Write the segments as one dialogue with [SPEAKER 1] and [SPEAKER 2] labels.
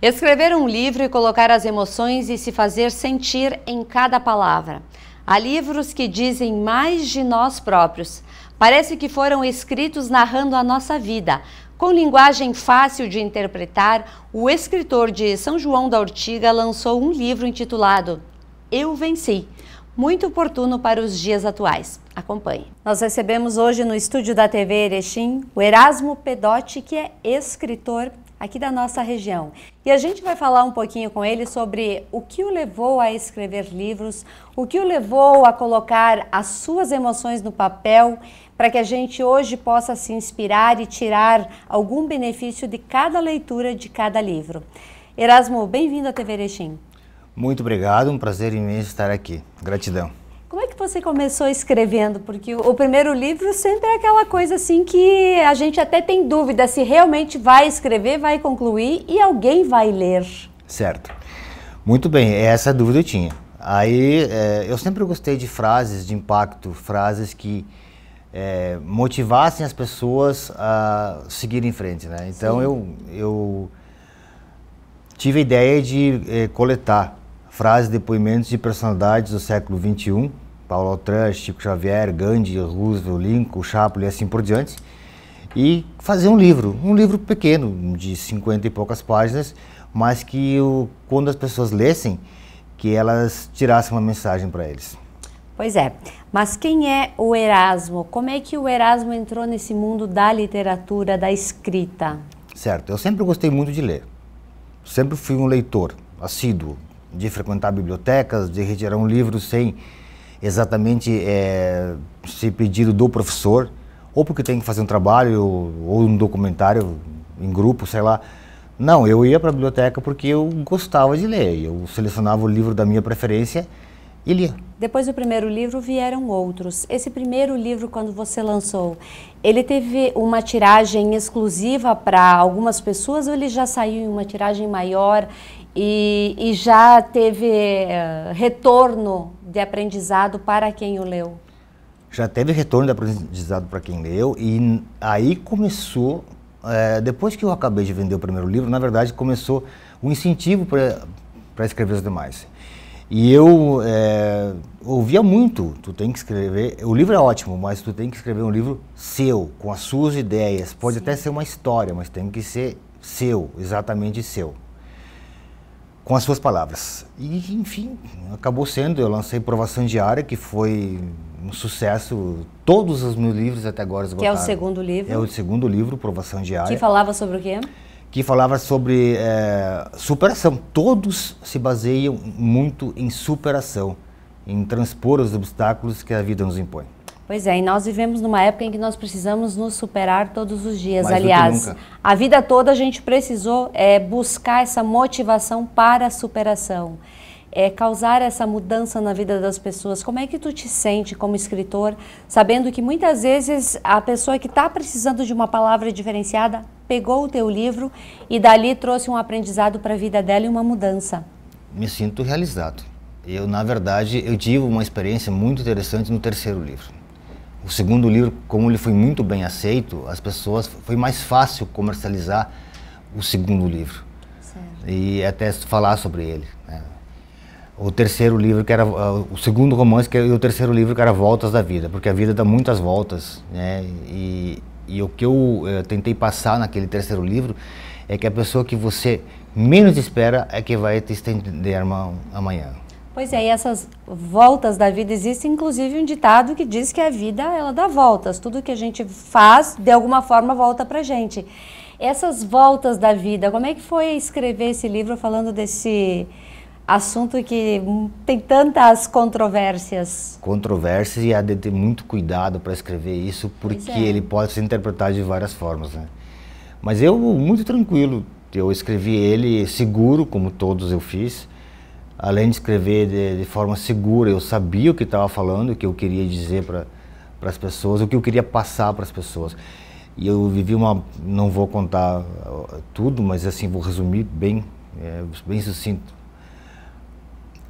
[SPEAKER 1] Escrever um livro e colocar as emoções e se fazer sentir em cada palavra. Há livros que dizem mais de nós próprios. Parece que foram escritos narrando a nossa vida. Com linguagem fácil de interpretar, o escritor de São João da Ortiga lançou um livro intitulado Eu Venci muito oportuno para os dias atuais. Acompanhe. Nós recebemos hoje no estúdio da TV Erechim o Erasmo Pedotti, que é escritor aqui da nossa região. E a gente vai falar um pouquinho com ele sobre o que o levou a escrever livros, o que o levou a colocar as suas emoções no papel, para que a gente hoje possa se inspirar e tirar algum benefício de cada leitura de cada livro. Erasmo, bem-vindo à TV Erechim.
[SPEAKER 2] Muito obrigado, um prazer imenso estar aqui. Gratidão
[SPEAKER 1] você começou escrevendo? Porque o primeiro livro sempre é aquela coisa assim que a gente até tem dúvida se realmente vai escrever, vai concluir e alguém vai ler.
[SPEAKER 2] Certo. Muito bem, essa dúvida eu tinha. Aí é, eu sempre gostei de frases de impacto, frases que é, motivassem as pessoas a seguir em frente, né? Então eu, eu tive a ideia de é, coletar frases, depoimentos de personalidades do século XXI. Paulo Altran, Chico Xavier, Gandhi, Roosevelt, Lincoln, Chaplin e assim por diante, e fazer um livro, um livro pequeno, de 50 e poucas páginas, mas que eu, quando as pessoas lessem, que elas tirassem uma mensagem para eles.
[SPEAKER 1] Pois é, mas quem é o Erasmo? Como é que o Erasmo entrou nesse mundo da literatura, da escrita?
[SPEAKER 2] Certo, eu sempre gostei muito de ler, sempre fui um leitor assíduo, de frequentar bibliotecas, de retirar um livro sem exatamente é, se pedido do professor, ou porque tem que fazer um trabalho, ou um documentário em grupo, sei lá. Não, eu ia para a biblioteca porque eu gostava de ler. Eu selecionava o livro da minha preferência e lia.
[SPEAKER 1] Depois do primeiro livro vieram outros. Esse primeiro livro, quando você lançou, ele teve uma tiragem exclusiva para algumas pessoas ou ele já saiu em uma tiragem maior e, e já teve uh, retorno de aprendizado para quem o leu?
[SPEAKER 2] Já teve retorno de aprendizado para quem leu e aí começou, é, depois que eu acabei de vender o primeiro livro, na verdade começou um incentivo para escrever os demais. E eu é, ouvia muito, tu tem que escrever, o livro é ótimo, mas tu tem que escrever um livro seu, com as suas ideias. Pode Sim. até ser uma história, mas tem que ser seu, exatamente seu com as suas palavras. E, enfim, acabou sendo. Eu lancei Provação Diária, que foi um sucesso. Todos os meus livros até agora esgotaram. Que é o
[SPEAKER 1] segundo livro. É o
[SPEAKER 2] segundo livro, Provação Diária. Que
[SPEAKER 1] falava sobre o quê?
[SPEAKER 2] Que falava sobre é, superação. Todos se baseiam muito em superação, em transpor os obstáculos que a vida nos impõe.
[SPEAKER 1] Pois é, e nós vivemos numa época em que nós precisamos nos superar todos os dias. Mais Aliás, a vida toda a gente precisou é, buscar essa motivação para a superação. É, causar essa mudança na vida das pessoas. Como é que tu te sente como escritor, sabendo que muitas vezes a pessoa que está precisando de uma palavra diferenciada pegou o teu livro e dali trouxe um aprendizado para a vida dela e uma mudança?
[SPEAKER 2] Me sinto realizado. Eu, na verdade, eu tive uma experiência muito interessante no terceiro livro. O segundo livro, como ele foi muito bem aceito, as pessoas foi mais fácil comercializar o segundo livro certo. e até falar sobre ele. Né? O terceiro livro que era o segundo romance que era, é, e o terceiro livro que era Voltas da Vida, porque a vida dá muitas voltas, né? E, e o que eu, eu eh, tentei passar naquele terceiro livro é que a pessoa que você menos espera é que vai te estender a mão amanhã.
[SPEAKER 1] Pois é, e essas voltas da vida, existe inclusive um ditado que diz que a vida, ela dá voltas. Tudo que a gente faz, de alguma forma, volta para gente. Essas voltas da vida, como é que foi escrever esse livro falando desse assunto que tem tantas controvérsias?
[SPEAKER 2] Controvérsias e há de ter muito cuidado para escrever isso, porque é. ele pode ser interpretado de várias formas, né? Mas eu, muito tranquilo, eu escrevi ele seguro, como todos eu fiz, além de escrever de, de forma segura, eu sabia o que estava falando, o que eu queria dizer para as pessoas, o que eu queria passar para as pessoas. E eu vivi uma, não vou contar eh, tudo, mas assim vou resumir bem, é, bem sucinto.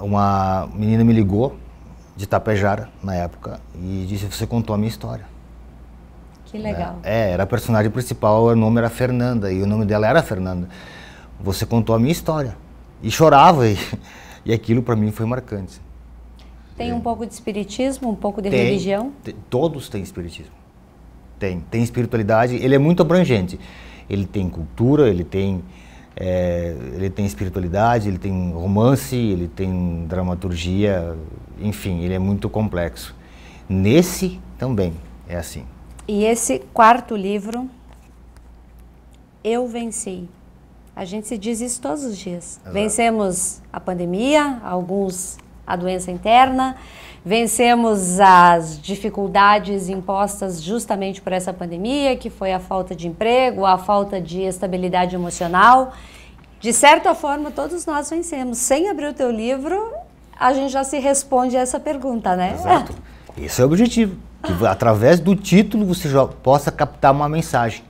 [SPEAKER 2] Uma menina me ligou de Tapejara na época e disse: "Você contou a minha história". Que legal. É, é, era a personagem principal, o nome era Fernanda e o nome dela era Fernanda. Você contou a minha história. E chorava e e aquilo para mim foi marcante.
[SPEAKER 1] Tem é. um pouco de espiritismo, um pouco de tem, religião?
[SPEAKER 2] Tem, todos têm espiritismo. Tem, tem espiritualidade, ele é muito abrangente. Ele tem cultura, ele tem é, ele tem espiritualidade, ele tem romance, ele tem dramaturgia, enfim, ele é muito complexo. Nesse também é assim.
[SPEAKER 1] E esse quarto livro, Eu Venci. A gente se diz isso todos os dias. Exato. Vencemos a pandemia, alguns a doença interna, vencemos as dificuldades impostas justamente por essa pandemia, que foi a falta de emprego, a falta de estabilidade emocional. De certa forma, todos nós vencemos. Sem abrir o teu livro, a gente já se responde a essa pergunta, né? Exato.
[SPEAKER 2] Esse é o objetivo. Que através do título você possa captar uma mensagem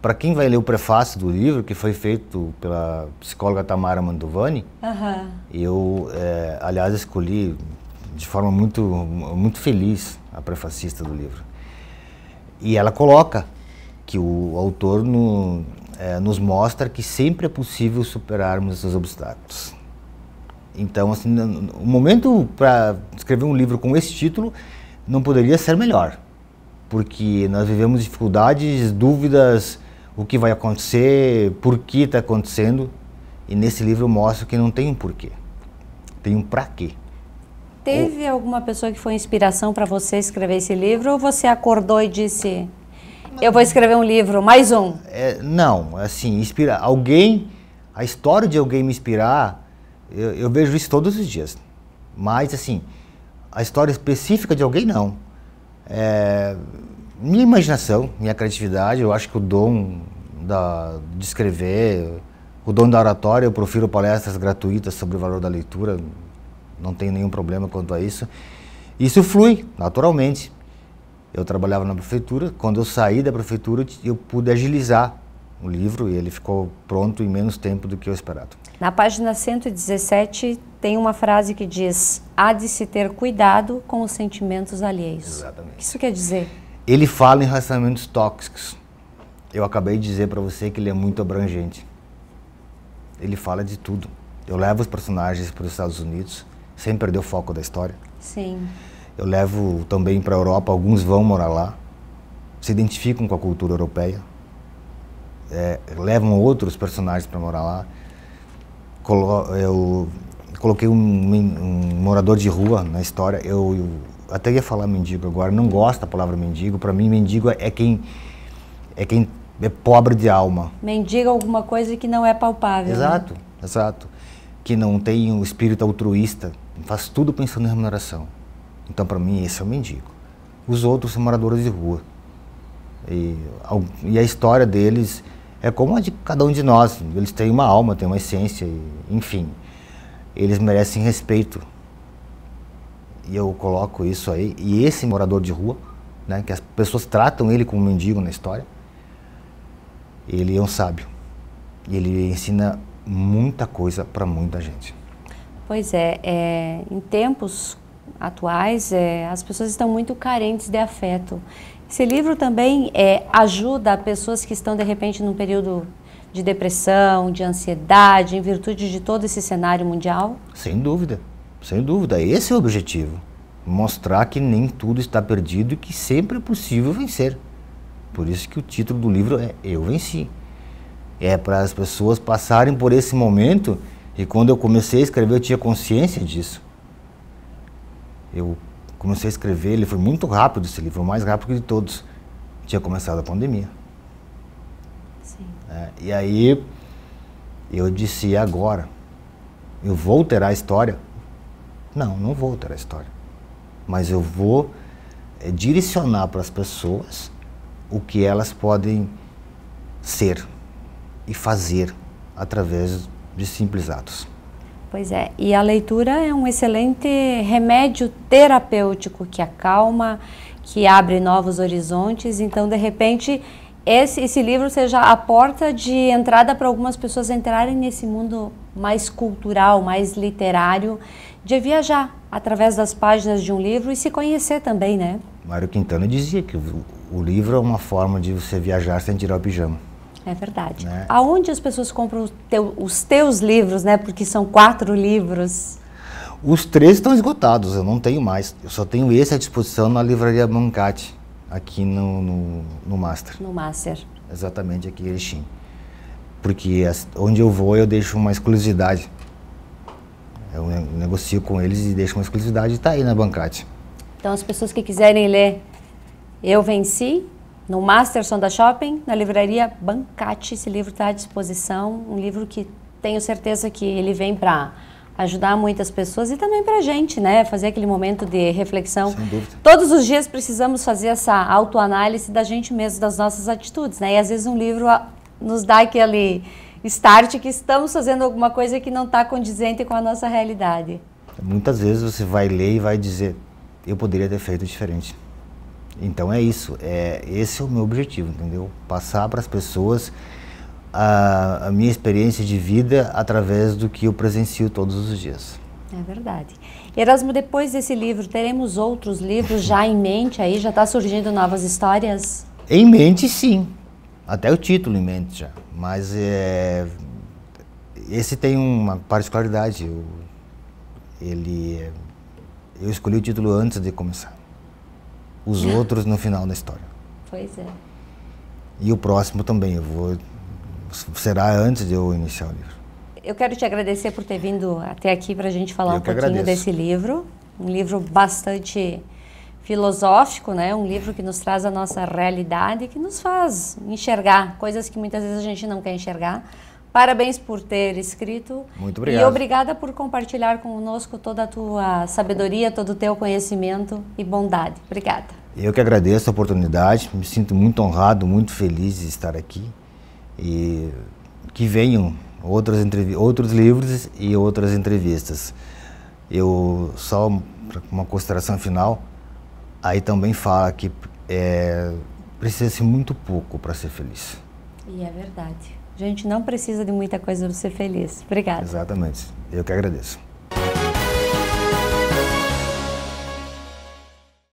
[SPEAKER 2] para quem vai ler o prefácio do livro, que foi feito pela psicóloga Tamara Mandovani, uhum. eu, é, aliás, escolhi de forma muito, muito feliz a prefacista do livro. E ela coloca que o autor no, é, nos mostra que sempre é possível superarmos esses obstáculos. Então, assim, o momento para escrever um livro com esse título não poderia ser melhor, porque nós vivemos dificuldades, dúvidas, o que vai acontecer, por que está acontecendo. E nesse livro eu mostro que não tem um porquê, tem um para quê.
[SPEAKER 1] Teve alguma pessoa que foi inspiração para você escrever esse livro ou você acordou e disse, eu vou escrever um livro, mais um?
[SPEAKER 2] É, não, assim, inspira alguém, a história de alguém me inspirar, eu, eu vejo isso todos os dias. Mas assim, a história específica de alguém não. É, minha imaginação, minha criatividade, eu acho que o dom da, de escrever, o dom da oratória, eu prefiro palestras gratuitas sobre o valor da leitura, não tenho nenhum problema quanto a isso. Isso flui naturalmente. Eu trabalhava na prefeitura, quando eu saí da prefeitura, eu pude agilizar o livro e ele ficou pronto em menos tempo do que eu esperava.
[SPEAKER 1] Na página 117 tem uma frase que diz: há de se ter cuidado com os sentimentos alheios. Exatamente. O que isso quer dizer?
[SPEAKER 2] Ele fala em relacionamentos tóxicos. Eu acabei de dizer para você que ele é muito abrangente. Ele fala de tudo. Eu levo os personagens para os Estados Unidos, sem perder o foco da história. Sim. Eu levo também para a Europa, alguns vão morar lá, se identificam com a cultura europeia, é, levam outros personagens para morar lá. Colo eu coloquei um, um, morador de rua na história, eu, eu até ia falar mendigo agora, não gosto da palavra mendigo. Para mim, mendigo é, é quem é quem é pobre de alma.
[SPEAKER 1] Mendiga alguma coisa que não é palpável. Né? Exato, né?
[SPEAKER 2] exato. Que não tem o um espírito altruísta, faz tudo pensando em remuneração. Então, para mim, esse é o mendigo. Os outros são moradores de rua. E, e, a história deles é como a de cada um de nós. Eles têm uma alma, têm uma essência, e, enfim. Eles merecem respeito e eu coloco isso aí, e esse morador de rua, né, que as pessoas tratam ele como mendigo na história, ele é um sábio. E ele ensina muita coisa para muita gente.
[SPEAKER 1] Pois é, é em tempos atuais, é, as pessoas estão muito carentes de afeto. Esse livro também é, ajuda pessoas que estão, de repente, num período de depressão, de ansiedade, em virtude de todo esse cenário mundial?
[SPEAKER 2] Sem dúvida, sem dúvida. Esse é o objetivo mostrar que nem tudo está perdido e que sempre é possível vencer. Por isso que o título do livro é Eu Venci. É para as pessoas passarem por esse momento e quando eu comecei a escrever eu tinha consciência disso. Eu comecei a escrever, ele foi muito rápido esse livro, o mais rápido de todos. Tinha começado a pandemia. Sim. É, e aí eu disse, agora? Eu vou alterar a história? Não, não vou alterar a história mas eu vou é, direcionar para as pessoas o que elas podem ser e fazer através de simples atos.
[SPEAKER 1] Pois é, e a leitura é um excelente remédio terapêutico que acalma, que abre novos horizontes. Então, de repente, esse, esse livro seja a porta de entrada para algumas pessoas entrarem nesse mundo mais cultural, mais literário, de viajar através das páginas de um livro e se conhecer também, né?
[SPEAKER 2] Mário Quintana dizia que o, livro é uma forma de você viajar sem tirar o pijama.
[SPEAKER 1] É verdade. Né? Aonde as pessoas compram teu, os teus livros, né? Porque são quatro livros.
[SPEAKER 2] Os três estão esgotados, eu não tenho mais. Eu só tenho esse à disposição na livraria Mancati, aqui no, no, no Master. No Master. Exatamente, aqui em Erechim. Porque onde eu vou eu deixo uma exclusividade. Eu negocio com eles e deixo uma exclusividade e está aí na bancate.
[SPEAKER 1] Então as pessoas que quiserem ler Eu Venci, no Masterson da Shopping, na livraria Bancate, esse livro está à disposição. Um livro que tenho certeza que ele vem para ajudar muitas pessoas e também para a gente, né? Fazer aquele momento de reflexão. Sem dúvida. Todos os dias precisamos fazer essa autoanálise da gente mesmo, das nossas atitudes, né? E às vezes um livro nos dá aquele start que estamos fazendo alguma coisa que não está condizente com a nossa realidade.
[SPEAKER 2] Muitas vezes você vai ler e vai dizer, eu poderia ter feito diferente. Então é isso, é, esse é o meu objetivo, entendeu? Passar para as pessoas a, a, minha experiência de vida através do que eu presencio todos os dias.
[SPEAKER 1] É verdade. Erasmo, depois desse livro, teremos outros livros já em mente aí? Já está surgindo novas histórias? Em mente,
[SPEAKER 2] sim até o título em mente já, mas é, esse tem uma particularidade. Eu, ele, eu escolhi o título antes de começar. Os outros no final da história. Pois é. E o próximo também. Eu vou será antes de eu iniciar o livro.
[SPEAKER 1] Eu quero te agradecer por ter vindo até aqui para a gente falar eu um pouquinho agradeço. desse livro, um livro bastante filosófico, né? Um livro que nos traz a nossa realidade, que nos faz enxergar coisas que muitas vezes a gente não quer enxergar. Parabéns por ter escrito. Muito obrigado. E obrigada por compartilhar conosco toda a tua sabedoria, todo o teu conhecimento e bondade. Obrigada.
[SPEAKER 2] Eu que agradeço a oportunidade, me sinto muito honrado, muito feliz de estar aqui e que venham outras outros livros e outras entrevistas. Eu só uma consideração final, Aí também fala que é, precisa-se muito pouco para ser feliz.
[SPEAKER 1] E é verdade. A gente não precisa de muita coisa para ser feliz. Obrigada.
[SPEAKER 2] Exatamente. Eu que agradeço.